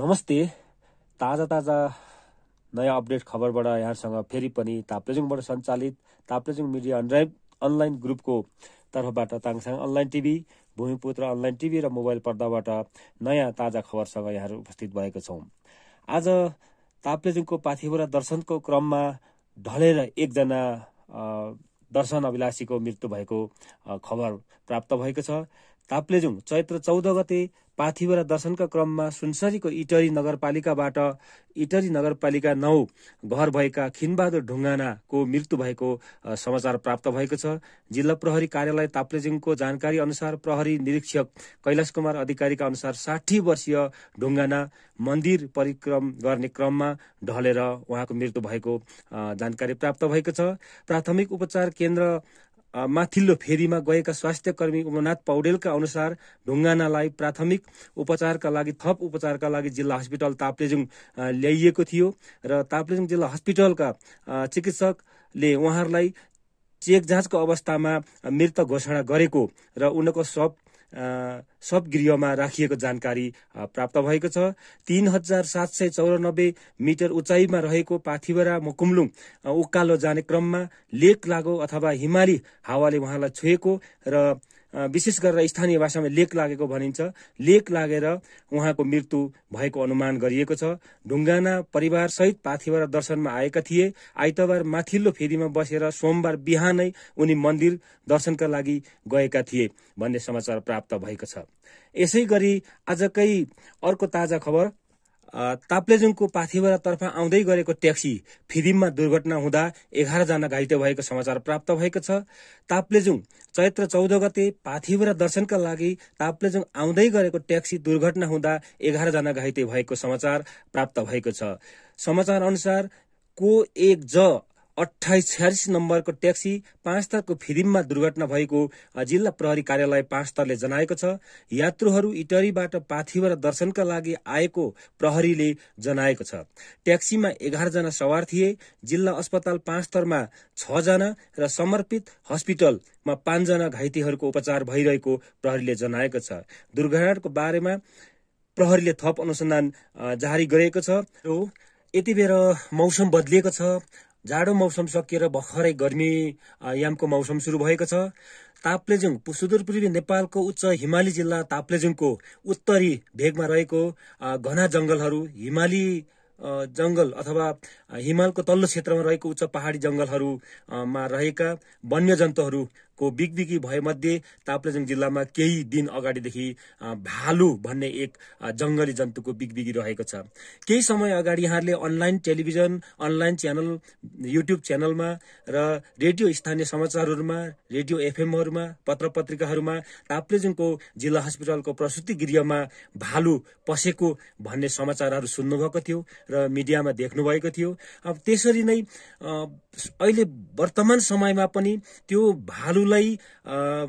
नमस्ते ताजा ताजा नयाँ अपडेट खबरबाट यहाँसँग फेरि पनि ताप्लेजुङबाट सञ्चालित ताप्लेजुङ मिडिया अनड्राइभ अनलाइन ग्रुपको तर्फबाट Tangsang online TV Bhumiputra online TV र मोबाइल पर्दाबाट नयाँ ताजा खबरसँग यहाँहरू उपस्थित भएको छौँ आज ताप्लेजुङको पाथिबुरा दर्शनको क्रममा ढलेर एकजना दर्शन अभिलाषीको मृत्यु भएको खबर प्राप्त भएको छ ताप्लेजुङ चैत्र चौध गते पाथिवरा दर्शनका क्रममा सुनसरीको इटरी नगरपालिकाबाट इटरी नगरपालिका नौ घर भएका खिनबहादुर ढुङ्गानाको मृत्यु भएको समाचार प्राप्त भएको छ जिल्ला प्रहरी कार्यालय ताप्लेजुङको जानकारी अनुसार प्रहरी निरीक्षक कैलाश कुमार अधिकारीका अनुसार साठी वर्षीय ढुङ्गाना मन्दिर परिक्रम गर्ने क्रममा ढलेर उहाँको मृत्यु भएको जानकारी प्राप्त भएको छ प्राथमिक उपचार केन्द्र माथिल्लो फेरीमा गएका स्वास्थ्य कर्मी उमनाथ पौडेलका अनुसार ढुङ्गानालाई प्राथमिक उपचारका लागि थप उपचारका लागि जिल्ला हस्पिटल ताप्लेजुङ ल्याइएको थियो र ताप्लेजुङ जिल्ला हस्पिटलका चिकित्सकले उहाँहरूलाई चेक जाँचको अवस्थामा मृत घोषणा गरेको र उनको शव सबगृहमा राखिएको जानकारी प्राप्त भएको छ तीन हजार सात सय चौरानब्बे मिटर उचाइमा रहेको पाथिवरा मुकुमलुङ उकालो जाने क्रममा लेक लागो अथवा हिमाली हावाले उहाँलाई छोएको र विशेष गरेर स्थानीय भाषामा लेक लागेको भनिन्छ लेक लागेर उहाँको मृत्यु भएको अनुमान गरिएको छ ढुङ्गाना परिवारसहित पाथिभरा दर्शनमा आएका थिए आइतबार माथिल्लो फेदीमा बसेर सोमबार बिहानै उनी मन्दिर दर्शनका लागि गएका थिए भन्ने समाचार प्राप्त भएको छ यसै गरी आजकै अर्को ताजा खबर ताप्लेजुङको पाथिवरातर्फ आउँदै गरेको ट्याक्सी फिदिममा दुर्घटना हुँदा एघारजना घाइते भएको समाचार प्राप्त भएको छ ताप्लेजुङ चैत्र चौध गते पाथिवरा दर्शनका लागि ताप्लेजुङ आउँदै गरेको ट्याक्सी दुर्घटना हुँदा एघारजना घाइते भएको समाचार प्राप्त भएको छ समाचार अनुसार को एक ज अठाइस छ्यालिस नम्बरको ट्याक्सी पाँचतारको फिरिममा दुर्घटना भएको जिल्ला प्रहरी कार्यालय पाँचतारले जनाएको छ यात्रुहरू इटरीबाट पाथिव दर्शनका लागि आएको प्रहरीले जनाएको छ ट्याक्सीमा जना सवार थिए जिल्ला अस्पताल पाँचतरमा छजना र समर्पित हस्पिटलमा पाँचजना घाइतेहरूको उपचार भइरहेको प्रहरीले जनाएको छ दुर्घटनाको बारेमा प्रहरीले थप अनुसन्धान जारी गरेको छ यति बेर मौसम बदलिएको छ जाडो मौसम सकिएर भर्खरै गर्मी यामको मौसम सुरु भएको छ ताप्लेजुङ सुदूरपूर्वी नेपालको उच्च हिमाली जिल्ला ताप्लेजुङको उत्तरी भेगमा रहेको घना जङ्गलहरू हिमाली जङ्गल अथवा हिमालको तल्लो क्षेत्रमा रहेको उच्च पहाडी जङ्गलहरूमा रहेका वन्यजन्तुहरू को बिगबिगी भएमध्ये ताप्लेजुङ जिल्लामा केही दिन अगाडिदेखि भालु भन्ने एक जङ्गली जन्तुको बिगबिगी रहेको छ केही समय अगाडि यहाँहरूले online television online channel YouTube च्यानलमा र रेडियो स्थानीय समाचारहरूमा रेडियो एफएमहरूमा पत्र पत्रिकाहरूमा ताप्लेजुङको जिल्ला हस्पिटलको प्रसुति गृहमा भालु पसेको भन्ने समाचारहरू सुन्नुभएको थियो र मिडियामा देख्नुभएको थियो अब त्यसरी नै अहिले वर्तमान समयमा पनि त्यो भालु जङ्गललाई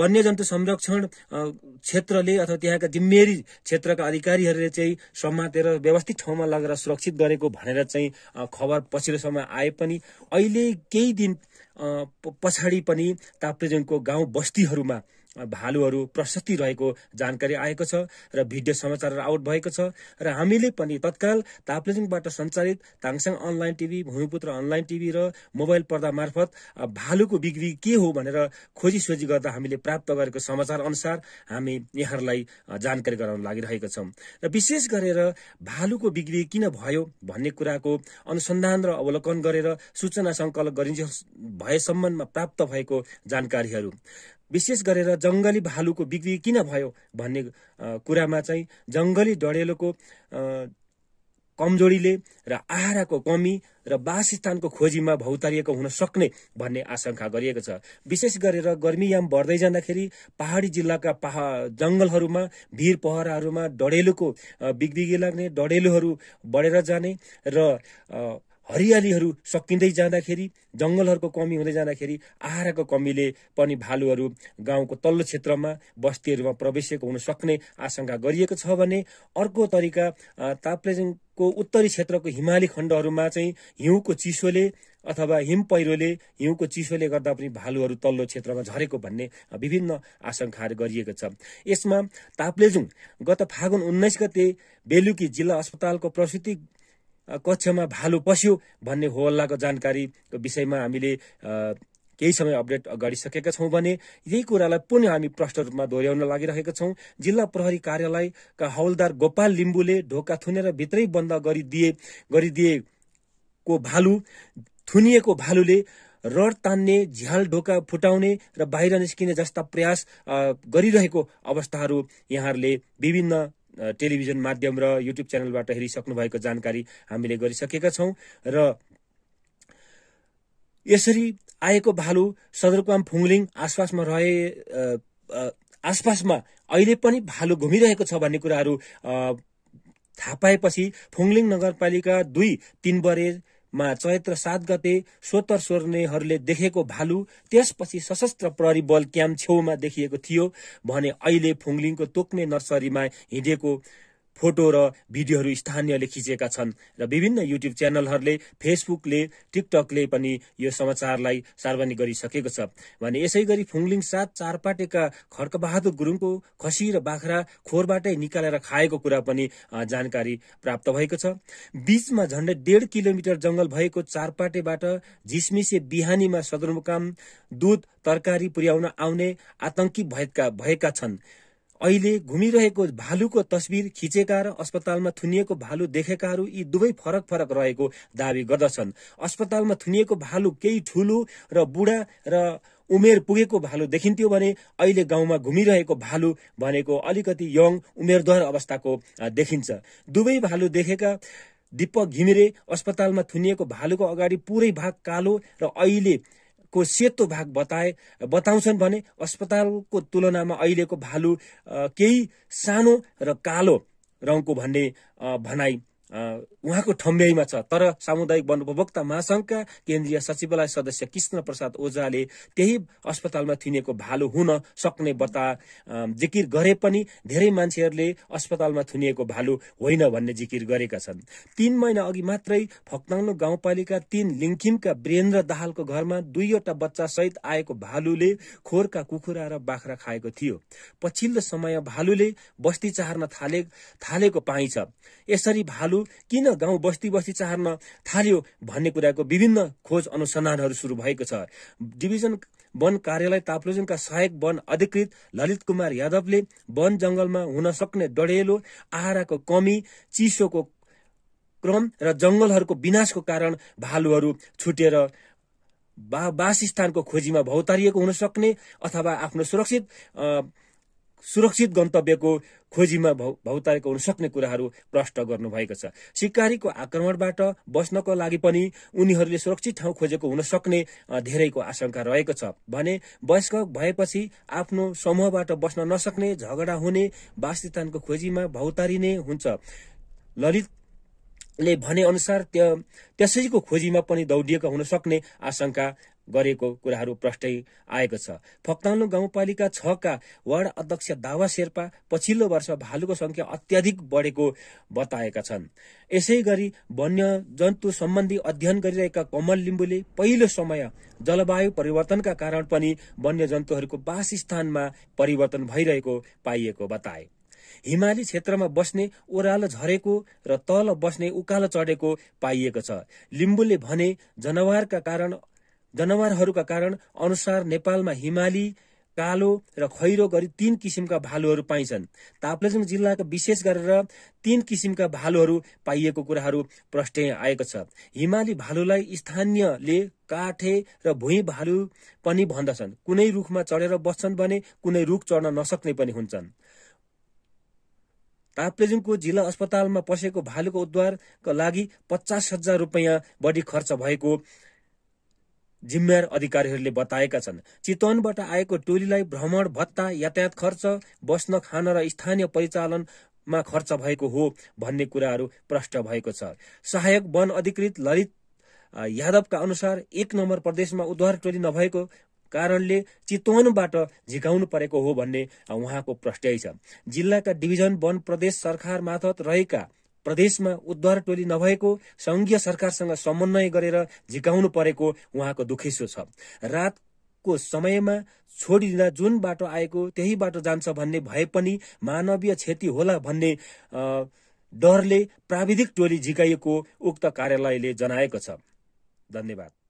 वन्यजन्तु संरक्षण क्षेत्रले अथवा त्यहाँका जिम्मेरी क्षेत्रका अधिकारीहरूले चाहिँ समातेर व्यवस्थित ठाउँमा लगेर सुरक्षित गरेको भनेर चाहिँ खबर पछिल्लो समय आए पनि अहिले केही दिन पछाडि पनि ताप्लेजुङको गाउँ बस्तीहरूमा भालुहरू प्रशस्ति रहेको जानकारी आएको छ र भिडियो समाचार आउट भएको छ र हामीले पनि तत्काल ताप्लेजुङबाट सञ्चालित Tangsang online TV Bhumiputra online TV र मोबाइल पर्दा मार्फत भालुको बिग्री के हो भनेर खोजी सोजी गर्दा हामीले प्राप्त गरेको समाचार अनुसार हामी यहाँहरूलाई जानकारी गराउन लागिरहेका छौँ र विशेष गरेर भालुको बिग्री किन भयो भन्ने कुराको अनुसन्धान र अवलोकन गरेर सूचना सङ्कलन गरिन्छ भएसम्ममा प्राप्त भएको जानकारीहरू विशेष गरेर जङ्गली भालुको बिक्री किन भयो भन्ने कुरामा चाहिँ जङ्गली डडेलोको कमजोरीले र आहाराको कमी र वासस्थानको खोजीमा भौतारिएको हुन सक्ने भन्ने आशंका गरिएको छ विशेष गरेर गर्मीयाम बढ्दै जाँदाखेरि पहाडी जिल्लाका पहा जङ्गलहरूमा भिर पहराहरूमा डडेलुको बिग्रिगी लाग्ने डडेलुहरू बढेर जाने र हरियालीहरू सकिँदै जाँदाखेरि जङ्गलहरूको कमी हुँदै जाँदाखेरि आहाराको कमीले पनि भालुहरू गाउँको तल्लो क्षेत्रमा बस्तीहरूमा प्रवेशिएको हुन सक्ने आशंका गरिएको छ भने अर्को तरिका ताप्लेजुङको उत्तरी क्षेत्रको हिमाली खण्डहरूमा चाहिँ हिउँको चिसोले अथवा हिम पहिरोले हिउँको चिसोले गर्दा पनि भालुहरू तल्लो क्षेत्रमा झरेको भन्ने विभिन्न आशंकाहरू गरिएको छ यसमा ताप्लेजुङ गत फागुन उन्नाइस गते बेलुकी जिल्ला अस्पतालको प्रसुति कक्षमा भालु पस्यो भन्ने होहल्लाको जानकारीको विषयमा हामीले केही समय अपडेट गरिसकेका छौँ भने यही कुरालाई पुनः हामी प्रष्ट रूपमा दोहोऱ्याउन लागिरहेका छौँ जिल्ला प्रहरी कार्यालयका हौलदार गोपाल लिम्बुले ढोका थुनेर भित्रै बन्द गरिदिए गरिदिएको भालु थुनिएको भालुले रड तान्ने झ्याल ढोका फुटाउने र बाहिर निस्किने जस्ता प्रयास गरिरहेको अवस्थाहरू यहाँहरूले विभिन्न टेलिभिजन माध्यम र युट्युब च्यानलबाट हेरिसक्नु भएको जानकारी हामीले गरिसकेका छौँ र यसरी आएको भालु सदरकुवाम फुङलिङ आसपासमा रहे आसपासमा अहिले पनि भालु घुमिरहेको छ भन्ने कुराहरू थाहा पाएपछि फुङलिङ नगरपालिका दुई तिन मा चैत्र सात गते स्वतर स्वर्णेहरूले देखेको भालु त्यसपछि सशस्त्र प्रहरी बल क्याम्प छेउमा देखिएको थियो भने अहिले फुङलिङको तोक्ने नर्सरीमा हिँडेको फोटो र भिडियोहरू स्थानीयले खिचेका छन् र विभिन्न युट्युब च्यानलहरूले फेसबुकले टिकटकले पनि यो समाचारलाई सार्वजनिक गरिसकेको छ भने यसै गरी फुङलिङ साथ चारपाटेका खड्कबहादुर गुरुङको खसी र बाख्रा खोरबाटै निकालेर खाएको कुरा पनि जानकारी प्राप्त भएको छ बीचमा झण्डै डेढ किलोमिटर जंगल भएको चारपाटेबाट झिसमिसे बिहानीमा सदरमुकाम दुध तरकारी पुर्याउन आउने आतंकी भएका भएका छन् अहिले घुमिरहेको भालुको तस्विर खिचेका र अस्पतालमा थुनिएको भालु देखेकाहरू यी दुवै फरक फरक रहेको दावी गर्दछन् अस्पतालमा थुनिएको भालु केही ठूलो र बुढा र उमेर पुगेको भालु देखिन्थ्यो भने अहिले गाउँमा घुमिरहेको भालु भनेको अलिकति यङ उमेरद्वार अवस्थाको देखिन्छ दुवै भालु देखेका दीपक घिमिरे अस्पतालमा थुनिएको भालुको अगाडि पुरै भाग कालो र अहिले को सेतो भाग बताए बताउँछन् भने अस्पतालको तुलनामा अहिलेको भालु केही सानो र कालो रङको भन्ने भनाई उहाँको ठम्ब्याइमा छ तर सामुदायिक वन उपभोक्ता महासंघका केन्द्रीय सचिवालय सदस्य कृष्ण प्रसाद ओझाले त्यही अस्पतालमा थुनिएको भालु हुन सक्ने बता जिकिर गरे पनि धेरै मान्छेहरूले अस्पतालमा थुनिएको भालु होइन भन्ने जिकिर गरेका छन् तीन महिना अघि मात्रै फक्ताङ्लो गाउँपालिका तीन लिङखिमका वीरेन्द्र दाहालको घरमा दुईवटा बच्चा सहित आएको भालुले खोरका कुखुरा र बाख्रा खाएको थियो पछिल्लो समय भालुले बस्ती चाहर्न थाले थालेको पाइन्छ यसरी भालु किन गाउँ बस्ती बस्ती चार्न थाल्यो भन्ने कुराको विभिन्न खोज अनुसन्धानहरू सुरु भएको छ डिभिजन वन कार्यालय ताप्लोजनका सहायक वन अधिकृत ललित कुमार यादवले वन जंगलमा हुन सक्ने डढेलो आहाराको कमी चिसोको क्रम र जंगलहरूको विनाशको कारण भालुहरू छुटेर बा स्थानको खोजीमा भौतारिएको हुन सक्ने अथवा आफ्नो सुरक्षित सुरक्षित गन्तव्यको खोजीमा भौतारेको हुन सक्ने कुराहरू प्रष्ट गर्नुभएको छ सिकारीको आक्रमणबाट बस्नको लागि पनि उनीहरूले सुरक्षित ठाउँ खोजेको हुन सक्ने धेरैको आशंका रहेको छ भने वयस्क भएपछि आफ्नो समूहबाट बस्न नसक्ने झगडा हुने वासस्थानको खोजीमा भौतारिने हुन्छ ललित ले भने अनुसार त्यसैको खोजीमा पनि दौडिएको हुन सक्ने आशंका गरेको कुराहरू प्रष्टै आएको छ फक्ताङ्लु गाउँपालिका छका वार्ड अध्यक्ष दावा शेर्पा पछिल्लो वर्ष भालुको संख्या अत्याधिक बढेको बताएका छन् यसै गरी वन्यजन्तु सम्बन्धी अध्ययन गरिरहेका कमल लिम्बुले पहिलो समय जलवायु परिवर्तनका कारण पनि वन्यजन्तुहरूको वासस्थानमा परिवर्तन भइरहेको पाइएको बताए हिमाली क्षेत्रमा बस्ने ओह्रालो झरेको र तल बस्ने उकालो चढेको पाइएको छ लिम्बुले भने जनावरका कारण जनावरहरूका कारण अनुसार नेपालमा हिमाली कालो र खैरो गरी तीन किसिमका भालुहरू पाइन्छन् ताप्लेजुङ जिल्लाका विशेष गरेर तीन किसिमका भालुहरू पाइएको कुराहरू प्रष्ट आएको छ हिमाली भालुलाई स्थानीयले काठे र भुइँ भालु पनि भन्दछन् कुनै रुखमा चढेर बस्छन् भने कुनै रुख चढ्न नसक्ने पनि हुन्छन् ताप्लेजुङको जिल्ला अस्पतालमा पसेको भालुको उद्धारका लागि पचास हजार रुपियाँ बढी खर्च भएको जिम्मेवार अधिकारीहरूले बताएका छन् चितवनबाट आएको टोलीलाई भ्रमण भत्ता यातायात खर्च बस्न खान र स्थानीय परिचालनमा खर्च भएको हो भन्ने कुराहरू प्रष्ट भएको छ सहायक वन अधिकृत ललित यादवका अनुसार एक नम्बर प्रदेशमा उद्धार टोली नभएको कारणले चितवनबाट झिकाउनु परेको हो भन्ने उहाँको प्रष्टै छ जिल्लाका डिभिजन वन प्रदेश सरकार मार्फत रहेका प्रदेशमा उद्धार टोली नभएको संघीय सरकारसँग समन्वय गरेर झिकाउनु परेको उहाँको दुखेसो छ रातको समयमा छोडिदिँदा जुन बाटो आएको त्यही बाटो जान्छ भन्ने भए पनि मानवीय क्षति होला भन्ने डरले प्राविधिक टोली झिकाइएको उक्त कार्यालयले जनाएको छ धन्यवाद